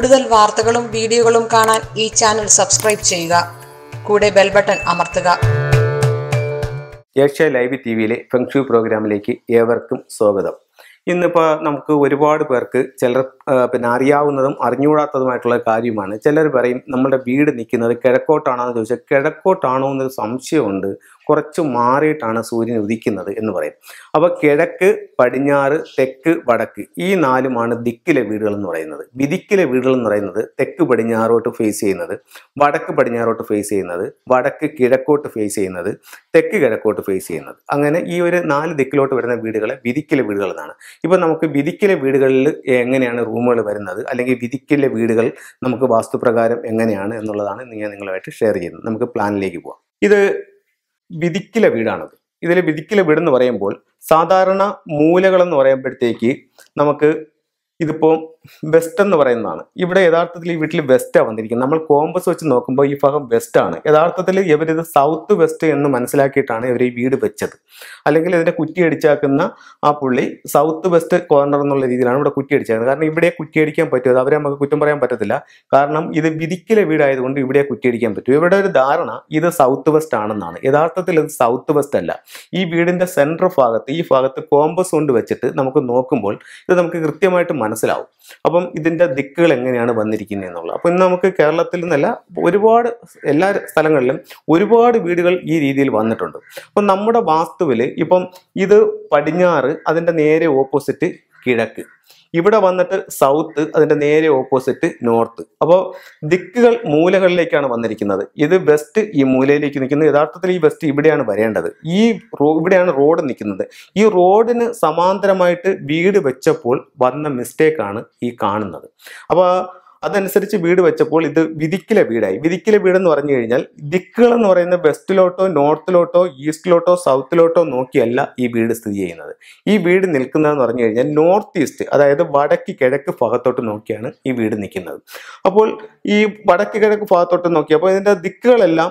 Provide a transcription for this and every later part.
കൂടുതൽ വാർത്തകളും വീഡിയോകളും കാണാൻ ഈ ചാനൽ സബ്സ്ക്രൈബ് ചെയ്യുക കൂടെ ബെൽ ബട്ടൺ അമർത്തുക ഏഷ്യ ലൈവ് ടി വിയിലെ ഫെങ്ഷു പ്രോഗ്രാമിലേക്ക് ഏവർക്കും സ്വാഗതം ഇന്നിപ്പോൾ നമുക്ക് ഒരുപാട് പേർക്ക് ചിലർ പിന്നെ അറിയാവുന്നതും അറിഞ്ഞുകൂടാത്തതുമായിട്ടുള്ള കാര്യമാണ് ചിലർ പറയും നമ്മുടെ വീട് നിൽക്കുന്നത് കിഴക്കോട്ടാണോ എന്ന് ചോദിച്ചാൽ കിഴക്കോട്ടാണോ എന്നൊരു സംശയമുണ്ട് കുറച്ച് മാറിയിട്ടാണ് സൂര്യൻ ഉദിക്കുന്നത് എന്ന് പറയും അപ്പോൾ കിഴക്ക് പടിഞ്ഞാറ് തെക്ക് വടക്ക് ഈ നാലുമാണ് ദിക്കിലെ വീടുകൾ എന്ന് പറയുന്നത് വിധിക്കിലെ വീടുകൾ എന്ന് പറയുന്നത് തെക്ക് പടിഞ്ഞാറോട്ട് ഫേസ് ചെയ്യുന്നത് വടക്ക് പടിഞ്ഞാറോട്ട് ഫേസ് ചെയ്യുന്നത് വടക്ക് കിഴക്കോട്ട് ഫേസ് ചെയ്യുന്നത് തെക്ക് കിഴക്കോട്ട് ഫേസ് ചെയ്യുന്നത് അങ്ങനെ ഈ ഒരു നാല് ദിക്കിലോട്ട് വരുന്ന വീടുകളെ വിധിക്കിലെ വീടുകൾ എന്നാണ് ഇപ്പോൾ നമുക്ക് വിധിക്കിലെ വീടുകളിൽ എങ്ങനെയാണ് റൂമുകൾ വരുന്നത് അല്ലെങ്കിൽ വിധിക്കിലെ വീടുകൾ നമുക്ക് വാസ്തുപ്രകാരം എങ്ങനെയാണ് എന്നുള്ളതാണ് ഞാൻ നിങ്ങളുമായിട്ട് ഷെയർ ചെയ്യുന്നത് നമുക്ക് പ്ലാനിലേക്ക് പോവാം ഇത് വിധിക്കില വീടാണത് ഇതിൽ വിധിക്കില വീട് എന്ന് പറയുമ്പോൾ സാധാരണ മൂലകളെന്ന് പറയുമ്പോഴത്തേക്ക് നമുക്ക് ഇതിപ്പോൾ വെസ്റ്റ് എന്ന് പറയുന്നതാണ് ഇവിടെ യഥാർത്ഥത്തിൽ ഈ വീട്ടിൽ വെസ്റ്റാണ് വന്നിരിക്കുന്നത് നമ്മൾ കോമ്പസ് വെച്ച് നോക്കുമ്പോൾ ഈ ഭാഗം വെസ്റ്റാണ് യഥാർത്ഥത്തിൽ ഇവരിത് സൗത്ത് വെസ്റ്റ് എന്ന് മനസ്സിലാക്കിയിട്ടാണ് ഇവർ ഈ വീട് വെച്ചത് അല്ലെങ്കിൽ ഇതിന്റെ കുറ്റി അടിച്ചാക്കുന്ന ആ പുള്ളി സൗത്ത് വെസ്റ്റ് കോർണർ എന്നുള്ള രീതിയിലാണ് ഇവിടെ കുറ്റി അടിച്ചേക്കുന്നത് കാരണം ഇവിടെ അടിക്കാൻ പറ്റും അവരെ നമുക്ക് കുറ്റം പറയാൻ പറ്റത്തില്ല കാരണം ഇത് വിധിക്കിലെ വീടായതുകൊണ്ട് ഇവിടെ കുറ്റി അടിക്കാൻ പറ്റും ഇവിടെ ഒരു ധാരണ ഇത് സൗത്ത് വെസ്റ്റ് ആണെന്നാണ് യഥാർത്ഥത്തിൽ ഇത് സൗത്ത് വെസ്റ്റ് അല്ല ഈ വീടിന്റെ സെൻട്രൽ ഭാഗത്ത് ഈ ഭാഗത്ത് കോമ്പസ് കൊണ്ട് വെച്ചിട്ട് നമുക്ക് നോക്കുമ്പോൾ ഇത് നമുക്ക് കൃത്യമായിട്ട് മനസ്സിലാവും അപ്പം ഇതിൻ്റെ ദിക്കുകൾ എങ്ങനെയാണ് വന്നിരിക്കുന്നത് എന്നുള്ളത് അപ്പോൾ ഇന്ന് നമുക്ക് കേരളത്തിൽ നിന്നല്ല ഒരുപാട് എല്ലാ സ്ഥലങ്ങളിലും ഒരുപാട് വീടുകൾ ഈ രീതിയിൽ വന്നിട്ടുണ്ട് അപ്പം നമ്മുടെ വാസ്തുവിൽ ഇപ്പം ഇത് പടിഞ്ഞാറ് അതിൻ്റെ നേരെ ഓപ്പോസിറ്റ് കിഴക്ക് ഇവിടെ വന്നിട്ട് സൗത്ത് അതിന്റെ നേരെ ഓപ്പോസിറ്റ് നോർത്ത് അപ്പോൾ ദിക്കുകൾ മൂലകളിലേക്കാണ് വന്നിരിക്കുന്നത് ഇത് വെസ്റ്റ് ഈ മൂലയിലേക്ക് നിൽക്കുന്നത് യഥാർത്ഥത്തിൽ ഈ വെസ്റ്റ് ഇവിടെയാണ് വരേണ്ടത് ഈ ഇവിടെയാണ് റോഡ് നിൽക്കുന്നത് ഈ റോഡിന് സമാന്തരമായിട്ട് വീട് വെച്ചപ്പോൾ വന്ന മിസ്റ്റേക്കാണ് ഈ കാണുന്നത് അപ്പോൾ അതനുസരിച്ച് വീട് വെച്ചപ്പോൾ ഇത് വിധിക്കിലെ വീടായി വിധിക്കിലെ വീടെന്ന് പറഞ്ഞു കഴിഞ്ഞാൽ ദിക്കുകൾ എന്ന് പറയുന്ന വെസ്റ്റിലോട്ടോ നോർത്തിലോട്ടോ ഈസ്റ്റിലോട്ടോ സൗത്തിലോട്ടോ നോക്കിയല്ല ഈ വീട് സ്ഥിതി ചെയ്യുന്നത് ഈ വീട് നിൽക്കുന്നതെന്ന് പറഞ്ഞു കഴിഞ്ഞാൽ നോർത്ത് ഈസ്റ്റ് അതായത് വടക്ക് കിഴക്ക് ഭാഗത്തോട്ട് നോക്കിയാണ് ഈ വീട് നിൽക്കുന്നത് അപ്പോൾ ഈ വടക്ക് കിഴക്ക് ഭാഗത്തോട്ട് നോക്കിയപ്പോൾ ഇതിൻ്റെ ദിക്കുകളെല്ലാം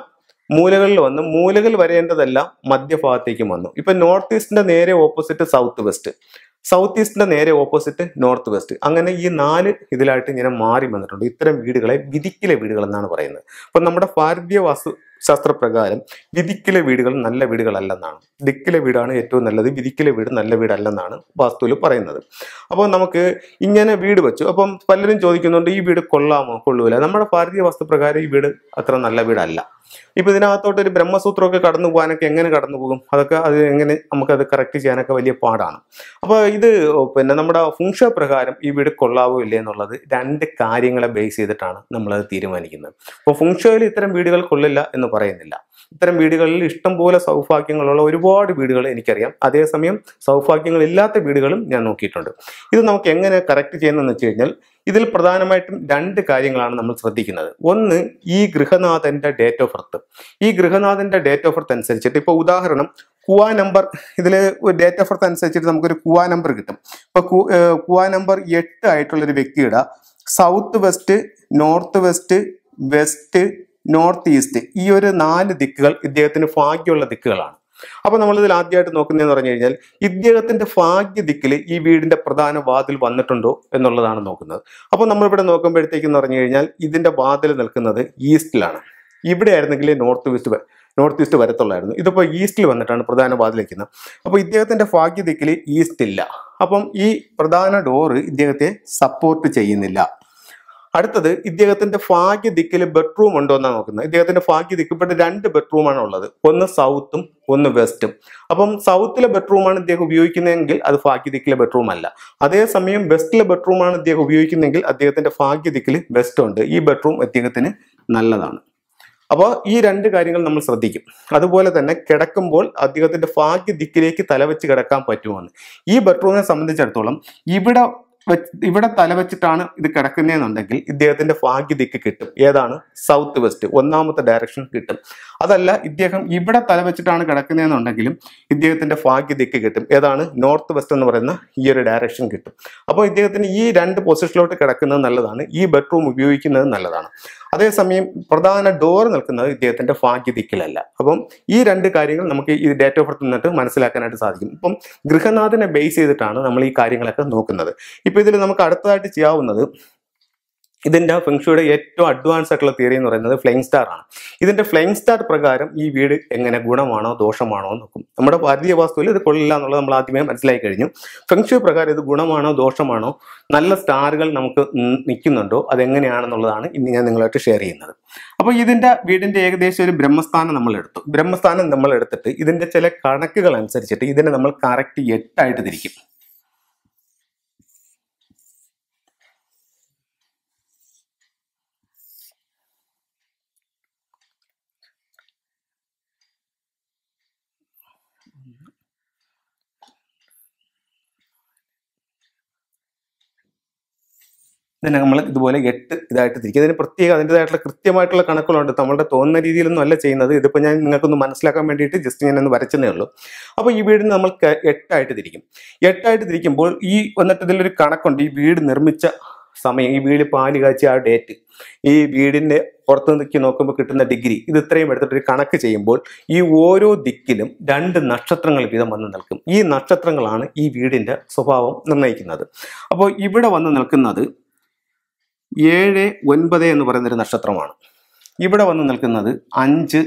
മൂലകളിൽ വന്ന് മൂലകൾ വരേണ്ടതെല്ലാം മധ്യഭാഗത്തേക്കും വന്നു ഇപ്പം നോർത്ത് ഈസ്റ്റിൻ്റെ നേരെ ഓപ്പോസിറ്റ് സൗത്ത് വെസ്റ്റ് സൗത്ത് ഈസ്റ്റിന്റെ നേരെ ഓപ്പോസിറ്റ് നോർത്ത് വെസ്റ്റ് അങ്ങനെ ഈ നാല് ഇതിലായിട്ട് ഇങ്ങനെ മാറി വന്നിട്ടുണ്ട് ഇത്തരം വീടുകളെ വിധിക്കിലെ വീടുകൾ എന്നാണ് പറയുന്നത് അപ്പം നമ്മുടെ ഭാരതീയ വാസ്തു ശാസ്ത്രപ്രകാരം വിധിക്കിലെ വീടുകൾ നല്ല വീടുകളല്ലെന്നാണ് ദിക്കിലെ വീടാണ് ഏറ്റവും നല്ലത് വിധിക്കിലെ വീട് നല്ല വീടല്ലെന്നാണ് വാസ്തുവിൽ പറയുന്നത് അപ്പോൾ നമുക്ക് ഇങ്ങനെ വീട് വെച്ചു അപ്പം പലരും ചോദിക്കുന്നുണ്ട് ഈ വീട് കൊള്ളാമോ കൊള്ളൂല നമ്മുടെ ഭാരതീയ വാസ്തുപ്രകാരം ഈ വീട് അത്ര നല്ല വീടല്ല ഇപ്പൊ ഇതിനകത്തോട്ട് ഒരു ബ്രഹ്മസൂത്രമൊക്കെ കടന്നു പോകാനൊക്കെ എങ്ങനെ കടന്നു പോകും അതൊക്കെ അത് എങ്ങനെ നമുക്ക് അത് കറക്റ്റ് ചെയ്യാനൊക്കെ വലിയ പാടാണ് അപ്പോൾ ഇത് പിന്നെ നമ്മുടെ ഫുങ്ഷ പ്രകാരം ഈ വീട് കൊള്ളാവോ ഇല്ലേ എന്നുള്ളത് രണ്ട് കാര്യങ്ങളെ ബേസ് ചെയ്തിട്ടാണ് നമ്മളത് തീരുമാനിക്കുന്നത് അപ്പോൾ ഫുങ്ഷോയിൽ ഇത്തരം വീടുകൾ കൊള്ളില്ല എന്ന് പറയുന്നില്ല ഇത്തരം വീടുകളിൽ ഇഷ്ടംപോലെ സൗഭാഗ്യങ്ങളുള്ള ഒരുപാട് വീടുകൾ എനിക്കറിയാം അതേസമയം സൗഭാഗ്യങ്ങളില്ലാത്ത വീടുകളും ഞാൻ നോക്കിയിട്ടുണ്ട് ഇത് നമുക്ക് എങ്ങനെ കറക്റ്റ് ചെയ്യുന്നതെന്ന് വെച്ച് കഴിഞ്ഞാൽ ഇതിൽ പ്രധാനമായിട്ടും രണ്ട് കാര്യങ്ങളാണ് നമ്മൾ ശ്രദ്ധിക്കുന്നത് ഒന്ന് ഈ ഗൃഹനാഥന്റെ ഡേറ്റ് ഓഫ് ബർത്ത് ഈ ഗൃഹനാഥന്റെ ഡേറ്റ് ഓഫ് ബർത്ത് അനുസരിച്ചിട്ട് ഇപ്പോൾ ഉദാഹരണം കുവാ നമ്പർ ഇതിൽ ഡേറ്റ് ഓഫ് ബർത്ത് അനുസരിച്ചിട്ട് നമുക്കൊരു കുവാ നമ്പർ കിട്ടും ഇപ്പോൾ കുവാ നമ്പർ എട്ട് ആയിട്ടുള്ളൊരു വ്യക്തിയുടെ south west north west west north east ഈ ഒരു നാല് ദിക്കുകൾ ഇദ്ദേഹത്തിന് ഭാഗ്യമുള്ള ദിക്കുകളാണ് അപ്പൊ നമ്മളിതിൽ ആദ്യമായിട്ട് നോക്കുന്നതെന്ന് പറഞ്ഞു കഴിഞ്ഞാൽ ഇദ്ദേഹത്തിന്റെ ഭാഗ്യ ദിക്കിൽ ഈ വീടിന്റെ പ്രധാന വാതിൽ വന്നിട്ടുണ്ടോ എന്നുള്ളതാണ് നോക്കുന്നത് അപ്പോൾ നമ്മളിവിടെ നോക്കുമ്പോഴത്തേക്കെന്ന് പറഞ്ഞു കഴിഞ്ഞാൽ ഇതിന്റെ വാതിൽ നിൽക്കുന്നത് ഈസ്റ്റിലാണ് ഇവിടെ ആയിരുന്നെങ്കിൽ നോർത്ത് ഈസ്റ്റ് നോർത്ത് ഈസ്റ്റ് വരത്തുള്ളായിരുന്നു ഇതിപ്പോൾ ഈസ്റ്റിൽ വന്നിട്ടാണ് പ്രധാന അപ്പൊ അപ്പോൾ ഭാഗ്യ ദിക്കിൽ ഈസ്റ്റ് ഇല്ല അപ്പം ഈ പ്രധാന ഡോറ് ഇദ്ദേഹത്തെ സപ്പോർട്ട് ചെയ്യുന്നില്ല അടുത്തത് ഇദ്ദേഹത്തിന്റെ ഭാഗ്യ ദിക്കിൽ ബെഡ്റൂം ഉണ്ടോ എന്നാണ് നോക്കുന്നത് ഇദ്ദേഹത്തിന്റെ ഭാഗ്യ ദിക്കപ്പെട്ട രണ്ട് ബെഡ്റൂമാണ് ഉള്ളത് ഒന്ന് സൗത്തും ഒന്ന് വെസ്റ്റും അപ്പം സൗത്തിലെ ബെഡ്റൂം ആണ് ഇദ്ദേഹം ഉപയോഗിക്കുന്നതെങ്കിൽ അത് ഭാഗ്യ ദിക്കിലെ ബെഡ്റൂം അല്ല അതേസമയം വെസ്റ്റിലെ ബെഡ്റൂം ആണ് ഇദ്ദേഹം ഉപയോഗിക്കുന്നതെങ്കിൽ അദ്ദേഹത്തിന്റെ ഭാഗ്യ ദിക്കിൽ വെസ്റ്റ് ഉണ്ട് ഈ ബെഡ്റൂം അദ്ദേഹത്തിന് നല്ലതാണ് അപ്പോൾ ഈ രണ്ട് കാര്യങ്ങൾ നമ്മൾ ശ്രദ്ധിക്കും അതുപോലെ തന്നെ കിടക്കുമ്പോൾ അദ്ദേഹത്തിന്റെ ഭാഗ്യ ദിക്കിലേക്ക് തലവെച്ച് കിടക്കാൻ പറ്റുമെന്ന് ഈ ബെഡ്റൂമിനെ സംബന്ധിച്ചിടത്തോളം ഇവിടെ ഇവിടെ തലവെച്ചിട്ടാണ് ഇത് കിടക്കുന്നതെന്നുണ്ടെങ്കിൽ ഇദ്ദേഹത്തിന്റെ ഭാഗ്യതയ്ക്ക് കിട്ടും ഏതാണ് സൗത്ത് വെസ്റ്റ് ഒന്നാമത്തെ ഡയറക്ഷൻ കിട്ടും അതല്ല ഇദ്ദേഹം ഇവിടെ തലവെച്ചിട്ടാണ് കിടക്കുന്നതെന്നുണ്ടെങ്കിലും ഇദ്ദേഹത്തിന്റെ ഭാഗ്യ ദിക്ക് കിട്ടും ഏതാണ് നോർത്ത് വെസ്റ്റ് എന്ന് പറയുന്ന ഈ ഒരു ഡയറക്ഷൻ കിട്ടും അപ്പോൾ ഇദ്ദേഹത്തിന് ഈ രണ്ട് പൊസിഷനിലോട്ട് കിടക്കുന്നത് നല്ലതാണ് ഈ ബെഡ്റൂം ഉപയോഗിക്കുന്നത് നല്ലതാണ് അതേസമയം പ്രധാന ഡോർ നിൽക്കുന്നത് ഇദ്ദേഹത്തിന്റെ ഭാഗ്യ ദിക്കിലല്ല അപ്പം ഈ രണ്ട് കാര്യങ്ങൾ നമുക്ക് ഈ ഡേറ്റ് ഓഫ് ബർത്ത് നിന്നിട്ട് മനസ്സിലാക്കാനായിട്ട് സാധിക്കും ഇപ്പം ഗൃഹനാഥനെ ബേസ് ചെയ്തിട്ടാണ് നമ്മൾ ഈ കാര്യങ്ങളൊക്കെ നോക്കുന്നത് ഇപ്പൊ ഇതിൽ നമുക്ക് അടുത്തതായിട്ട് ചെയ്യാവുന്നത് ഇതിൻ്റെ ഫെങ്ഷുയുടെ ഏറ്റവും അഡ്വാൻസ് ആയിട്ടുള്ള തിയറി എന്ന് പറയുന്നത് ഫ്ലൈങ് സ്റ്റാർ ആണ് ഇതിൻ്റെ ഫ്ലൈങ് സ്റ്റാർ പ്രകാരം ഈ വീട് എങ്ങനെ ഗുണമാണോ ദോഷമാണോ എന്ന് നോക്കും നമ്മുടെ ഭാരതീയ വാസ്തുവിൽ ഇത് കൊള്ളില്ല എന്നുള്ളത് നമ്മൾ ആദ്യമേ മനസ്സിലായി കഴിഞ്ഞു ഫെങ്ഷു പ്രകാരം ഇത് ഗുണമാണോ ദോഷമാണോ നല്ല സ്റ്റാറുകൾ നമുക്ക് നിൽക്കുന്നുണ്ടോ അതെങ്ങനെയാണെന്നുള്ളതാണ് ഇന്ന് ഞാൻ നിങ്ങളായിട്ട് ഷെയർ ചെയ്യുന്നത് അപ്പോൾ ഇതിൻ്റെ വീടിൻ്റെ ഏകദേശം ഒരു ബ്രഹ്മസ്ഥാനം നമ്മൾ എടുത്തു ബ്രഹ്മസ്ഥാനം നമ്മൾ എടുത്തിട്ട് ഇതിൻ്റെ ചില കണക്കുകൾ അനുസരിച്ചിട്ട് ഇതിനെ നമ്മൾ കറക്റ്റ് എട്ടായിട്ട് തിരിക്കും ഇതിനെ നമ്മൾ ഇതുപോലെ എട്ട് ഇതായിട്ട് തിരിക്കും ഇതിന് പ്രത്യേകം അതിൻ്റെതായിട്ടുള്ള കൃത്യമായിട്ടുള്ള കണക്കുകളുണ്ട് നമ്മളുടെ തോന്നുന്ന രീതിയിലൊന്നും അല്ല ചെയ്യുന്നത് ഇതിപ്പോൾ ഞാൻ നിങ്ങൾക്കൊന്ന് മനസ്സിലാക്കാൻ വേണ്ടിയിട്ട് ജസ്റ്റ് ഞാൻ ഒന്ന് വരച്ചതേ ഉള്ളൂ അപ്പോൾ ഈ വീടിന് നമ്മൾ എട്ടായിട്ട് തിരിക്കും എട്ടായിട്ട് തിരിക്കുമ്പോൾ ഈ വന്നിട്ട് ഇതിലൊരു കണക്കുണ്ട് ഈ വീട് നിർമ്മിച്ച സമയം ഈ വീട് പാല് കാച്ചി ആ ഡേറ്റ് ഈ വീടിൻ്റെ പുറത്ത് നിൽക്കി നോക്കുമ്പോൾ കിട്ടുന്ന ഡിഗ്രി ഇത് ഇത്രയും എടുത്തിട്ടൊരു കണക്ക് ചെയ്യുമ്പോൾ ഈ ഓരോ ദിക്കിലും രണ്ട് നക്ഷത്രങ്ങൾ വീതം വന്ന് നിൽക്കും ഈ നക്ഷത്രങ്ങളാണ് ഈ വീടിൻ്റെ സ്വഭാവം നിർണ്ണയിക്കുന്നത് അപ്പോൾ ഇവിടെ വന്ന് നിൽക്കുന്നത് ഏഴ് ഒൻപത് എന്ന് പറയുന്നൊരു നക്ഷത്രമാണ് ഇവിടെ വന്ന് നിൽക്കുന്നത് അഞ്ച്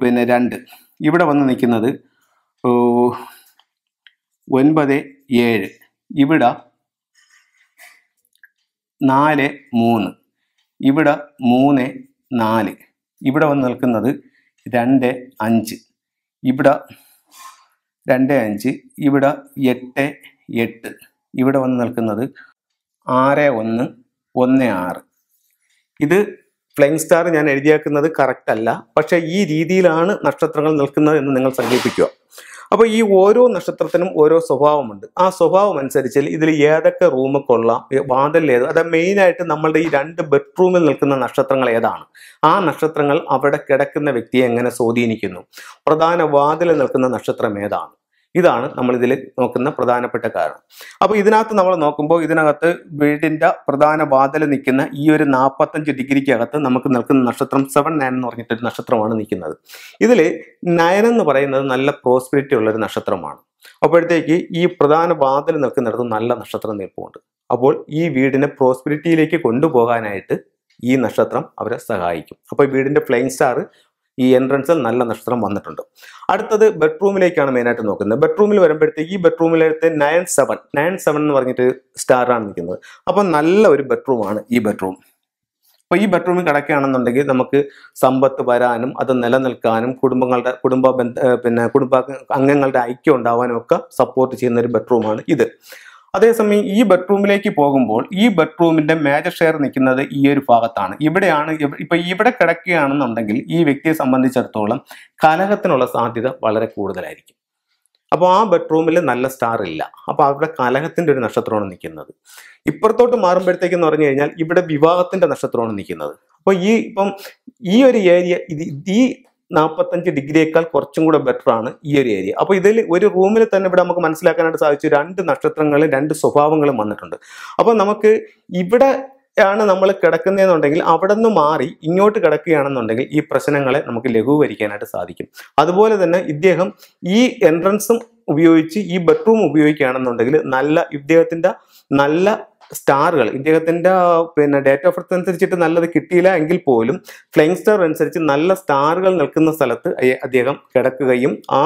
പിന്നെ രണ്ട് ഇവിടെ വന്ന് നിൽക്കുന്നത് ഒൻപത് ഏഴ് ഇവിടെ നാല് മൂന്ന് ഇവിടെ മൂന്ന് നാല് ഇവിടെ വന്ന് നിൽക്കുന്നത് രണ്ട് അഞ്ച് ഇവിടെ രണ്ട് അഞ്ച് ഇവിടെ എട്ട് എട്ട് ഇവിടെ വന്ന് നിൽക്കുന്നത് ആറ് ഒന്ന് ഒന്ന് ആറ് ഇത് ഫ്ലൈങ് സ്റ്റാർ ഞാൻ എഴുതിയാക്കുന്നത് കറക്റ്റ് അല്ല പക്ഷേ ഈ രീതിയിലാണ് നക്ഷത്രങ്ങൾ നിൽക്കുന്നത് എന്ന് നിങ്ങൾ സങ്കല്പിക്കുക അപ്പോൾ ഈ ഓരോ നക്ഷത്രത്തിനും ഓരോ സ്വഭാവമുണ്ട് ആ സ്വഭാവം അനുസരിച്ച് ഇതിൽ ഏതൊക്കെ റൂമ് കൊള്ളാം വാതിൽ ഏത് അത് മെയിനായിട്ട് നമ്മളുടെ ഈ രണ്ട് ബെഡ്റൂമിൽ നിൽക്കുന്ന നക്ഷത്രങ്ങൾ ഏതാണ് ആ നക്ഷത്രങ്ങൾ അവിടെ കിടക്കുന്ന വ്യക്തിയെ എങ്ങനെ സ്വാധീനിക്കുന്നു പ്രധാന വാതിൽ നിൽക്കുന്ന നക്ഷത്രം ഏതാണ് ഇതാണ് നമ്മൾ ഇതിൽ നോക്കുന്ന പ്രധാനപ്പെട്ട കാരണം അപ്പോൾ ഇതിനകത്ത് നമ്മൾ നോക്കുമ്പോൾ ഇതിനകത്ത് വീടിന്റെ പ്രധാന വാതിൽ നിൽക്കുന്ന ഈ ഒരു നാൽപ്പത്തഞ്ച് ഡിഗ്രിക്കകത്ത് നമുക്ക് നിൽക്കുന്ന നക്ഷത്രം സെവൻ നയൻ എന്ന് പറഞ്ഞിട്ടൊരു നക്ഷത്രമാണ് നിൽക്കുന്നത് ഇതിൽ നയൻ എന്ന് പറയുന്നത് നല്ല പ്രോസ്പിരിറ്റി ഉള്ളൊരു നക്ഷത്രമാണ് അപ്പോഴത്തേക്ക് ഈ പ്രധാന വാതിൽ നിൽക്കുന്നിടത്ത് നല്ല നക്ഷത്രം നിൽപ്പുണ്ട് അപ്പോൾ ഈ വീടിനെ പ്രോസ്പിരിറ്റിയിലേക്ക് കൊണ്ടുപോകാനായിട്ട് ഈ നക്ഷത്രം അവരെ സഹായിക്കും അപ്പോൾ വീടിൻ്റെ ഫ്ലെയിം സ്റ്റാർ ഈ എൻട്രൻസിൽ നല്ല നക്ഷത്രം വന്നിട്ടുണ്ട് അടുത്തത് ബെഡ്റൂമിലേക്കാണ് മെയിനായിട്ട് നോക്കുന്നത് ബെഡ്റൂമിൽ വരുമ്പോഴത്തേക്ക് ഈ ബെഡ്റൂമിലത്തെ നയൻ സെവൻ നയൻ സെവൻ എന്ന് പറഞ്ഞിട്ട് സ്റ്റാറാണ് നിൽക്കുന്നത് അപ്പൊ നല്ല ഒരു ബെഡ്റൂമാണ് ഈ ബെഡ്റൂം അപ്പോൾ ഈ ബെഡ്റൂമിൽ കിടക്കുകയാണെന്നുണ്ടെങ്കിൽ നമുക്ക് സമ്പത്ത് വരാനും അത് നിലനിൽക്കാനും കുടുംബങ്ങളുടെ കുടുംബ ബന്ധ പിന്നെ കുടുംബ അംഗങ്ങളുടെ ഐക്യം ഉണ്ടാവാനും ഒക്കെ സപ്പോർട്ട് ചെയ്യുന്ന ഒരു ബെഡ്റൂമാണ് ഇത് അതേസമയം ഈ ബെഡ്റൂമിലേക്ക് പോകുമ്പോൾ ഈ ബെഡ്റൂമിന്റെ മേജർ ഷെയർ നിൽക്കുന്നത് ഈ ഒരു ഭാഗത്താണ് ഇവിടെയാണ് ഇപ്പം ഇവിടെ കിടക്കുകയാണെന്നുണ്ടെങ്കിൽ ഈ വ്യക്തിയെ സംബന്ധിച്ചിടത്തോളം കലഹത്തിനുള്ള സാധ്യത വളരെ കൂടുതലായിരിക്കും അപ്പോൾ ആ ബെഡ്റൂമിൽ നല്ല സ്റ്റാർ ഇല്ല അപ്പോൾ അവിടെ കലഹത്തിൻ്റെ ഒരു നക്ഷത്രമാണ് നിൽക്കുന്നത് ഇപ്പുറത്തോട്ട് മാറുമ്പോഴത്തേക്കെന്ന് പറഞ്ഞു കഴിഞ്ഞാൽ ഇവിടെ വിവാഹത്തിൻ്റെ നക്ഷത്രമാണ് നിൽക്കുന്നത് അപ്പോൾ ഈ ഇപ്പം ഈ ഒരു ഏരിയ ഇത് ഈ നാൽപ്പത്തഞ്ച് ഡിഗ്രിയേക്കാൾ കുറച്ചും കൂടെ ബെറ്റർ ആണ് ഈ ഒരു ഏരിയ അപ്പോൾ ഇതിൽ ഒരു റൂമിൽ തന്നെ ഇവിടെ നമുക്ക് മനസ്സിലാക്കാനായിട്ട് സാധിച്ചു രണ്ട് നക്ഷത്രങ്ങളും രണ്ട് സ്വഭാവങ്ങളും വന്നിട്ടുണ്ട് അപ്പോൾ നമുക്ക് ഇവിടെ ആണ് നമ്മൾ കിടക്കുന്നതെന്നുണ്ടെങ്കിൽ അവിടെ നിന്ന് മാറി ഇങ്ങോട്ട് കിടക്കുകയാണെന്നുണ്ടെങ്കിൽ ഈ പ്രശ്നങ്ങളെ നമുക്ക് ലഘൂകരിക്കാനായിട്ട് സാധിക്കും അതുപോലെ തന്നെ ഇദ്ദേഹം ഈ എൻട്രൻസും ഉപയോഗിച്ച് ഈ ബെഡ്റൂം ഉപയോഗിക്കുകയാണെന്നുണ്ടെങ്കിൽ നല്ല ഇദ്ദേഹത്തിൻ്റെ നല്ല സ്റ്റാറുകൾ ഇദ്ദേഹത്തിന്റെ പിന്നെ ഡേറ്റ് ഓഫ് ബർത്ത് അനുസരിച്ചിട്ട് നല്ലത് കിട്ടിയില്ല എങ്കിൽ പോലും ഫ്ലൈങ് സ്റ്റാർ അനുസരിച്ച് നല്ല സ്റ്റാറുകൾ നിൽക്കുന്ന സ്ഥലത്ത് അദ്ദേഹം കിടക്കുകയും ആ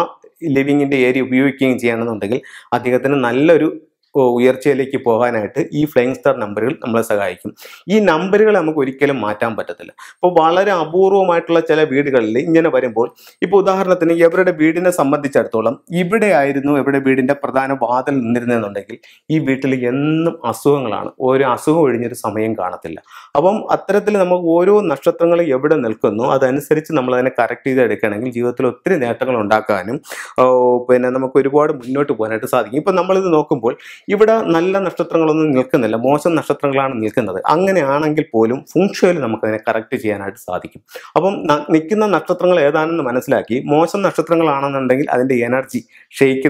ലിവിങ്ങിന്റെ ഏരിയ ഉപയോഗിക്കുകയും ചെയ്യണമെന്നുണ്ടെങ്കിൽ അദ്ദേഹത്തിന് നല്ലൊരു ഉയർച്ചയിലേക്ക് പോകാനായിട്ട് ഈ ഫ്ലൈങ് സ്റ്റാർ നമ്പറുകൾ നമ്മളെ സഹായിക്കും ഈ നമ്പറുകൾ നമുക്ക് ഒരിക്കലും മാറ്റാൻ പറ്റത്തില്ല അപ്പോൾ വളരെ അപൂർവമായിട്ടുള്ള ചില വീടുകളിൽ ഇങ്ങനെ വരുമ്പോൾ ഇപ്പോൾ ഉദാഹരണത്തിന് ഇവരുടെ വീടിനെ സംബന്ധിച്ചിടത്തോളം ഇവിടെ ആയിരുന്നു ഇവരുടെ വീടിൻ്റെ പ്രധാന വാതിൽ നിന്നിരുന്നെന്നുണ്ടെങ്കിൽ ഈ വീട്ടിൽ എന്നും അസുഖങ്ങളാണ് ഓരോ അസുഖം ഒഴിഞ്ഞൊരു സമയം കാണത്തില്ല അപ്പം അത്തരത്തിൽ നമുക്ക് ഓരോ നക്ഷത്രങ്ങൾ എവിടെ നിൽക്കുന്നു അതനുസരിച്ച് നമ്മൾ അതിനെ കറക്റ്റ് ചെയ്ത് എടുക്കുകയാണെങ്കിൽ ജീവിതത്തിൽ ഒത്തിരി നേട്ടങ്ങൾ ഉണ്ടാക്കാനും പിന്നെ നമുക്ക് ഒരുപാട് മുന്നോട്ട് പോകാനായിട്ട് സാധിക്കും ഇപ്പം നമ്മളിത് നോക്കുമ്പോൾ ഇവിടെ നല്ല നക്ഷത്രങ്ങളൊന്നും നിൽക്കുന്നില്ല മോശം നക്ഷത്രങ്ങളാണ് നിൽക്കുന്നത് അങ്ങനെയാണെങ്കിൽ പോലും ഫുങ്ഷയിൽ നമുക്കതിനെ കറക്റ്റ് ചെയ്യാനായിട്ട് സാധിക്കും അപ്പം നിൽക്കുന്ന നക്ഷത്രങ്ങൾ ഏതാണെന്ന് മനസ്സിലാക്കി മോശം നക്ഷത്രങ്ങളാണെന്നുണ്ടെങ്കിൽ അതിൻ്റെ എനർജി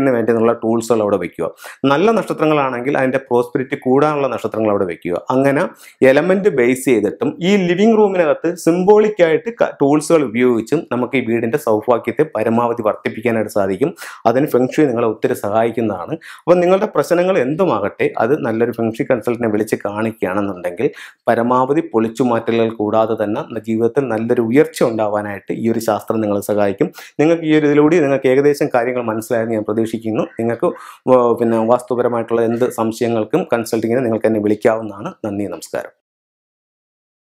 വേണ്ടി വേണ്ടിയുള്ള ടൂൾസുകൾ അവിടെ വയ്ക്കുക നല്ല നക്ഷത്രങ്ങളാണെങ്കിൽ അതിൻ്റെ പ്രോസ്പെരിറ്റി കൂടാനുള്ള നക്ഷത്രങ്ങൾ അവിടെ വയ്ക്കുക അങ്ങനെ എലമെൻറ്റ് ബേസ് ചെയ്തിട്ടും ഈ ലിവിങ് റൂമിനകത്ത് സിംബോളിക്കായിട്ട് ടൂൾസുകൾ ഉപയോഗിച്ചും നമുക്ക് ഈ വീടിൻ്റെ സൗഭാഗ്യത്തെ പരമാവധി വർദ്ധിപ്പിക്കാനായിട്ട് സാധിക്കും അതിന് ഫെങ്ഷു നിങ്ങളെ ഒത്തിരി സഹായിക്കുന്നതാണ് അപ്പം നിങ്ങളുടെ പ്രശ്നങ്ങൾ എന്തുമാകട്ടെ അത് നല്ലൊരു ഫെങ്ഷി കൺസൾട്ടിനെ വിളിച്ച് കാണിക്കുകയാണെന്നുണ്ടെങ്കിൽ പരമാവധി പൊളിച്ചു മാറ്റലുകൾ കൂടാതെ തന്നെ ജീവിതത്തിൽ നല്ലൊരു ഉയർച്ച ഉണ്ടാവാനായിട്ട് ഈ ഒരു ശാസ്ത്രം നിങ്ങളെ സഹായിക്കും നിങ്ങൾക്ക് ഈ ഒരു ഇതിലൂടെ നിങ്ങൾക്ക് ഏകദേശം കാര്യങ്ങൾ മനസ്സിലായെന്ന് ഞാൻ പ്രതീക്ഷിക്കുന്നു നിങ്ങൾക്ക് പിന്നെ വാസ്തുപരമായിട്ടുള്ള എന്ത് സംശയങ്ങൾക്കും കൺസൾട്ടിങ്ങിന് നിങ്ങൾക്ക് എന്നെ വിളിക്കാവുന്നതാണ് നന്ദി നമസ്കാരം